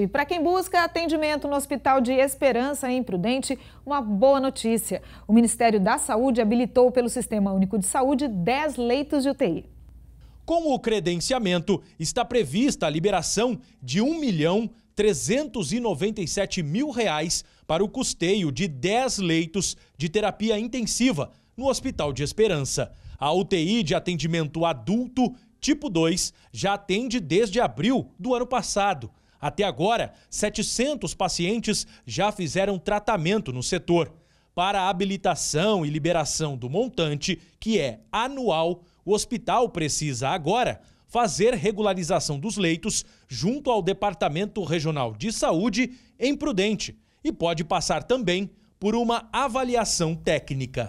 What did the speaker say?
E para quem busca atendimento no Hospital de Esperança em Prudente, uma boa notícia. O Ministério da Saúde habilitou pelo Sistema Único de Saúde 10 leitos de UTI. Com o credenciamento, está prevista a liberação de R$ milhão mil reais para o custeio de 10 leitos de terapia intensiva no Hospital de Esperança. A UTI de atendimento adulto tipo 2 já atende desde abril do ano passado. Até agora, 700 pacientes já fizeram tratamento no setor. Para a habilitação e liberação do montante, que é anual, o hospital precisa agora fazer regularização dos leitos junto ao Departamento Regional de Saúde em Prudente e pode passar também por uma avaliação técnica.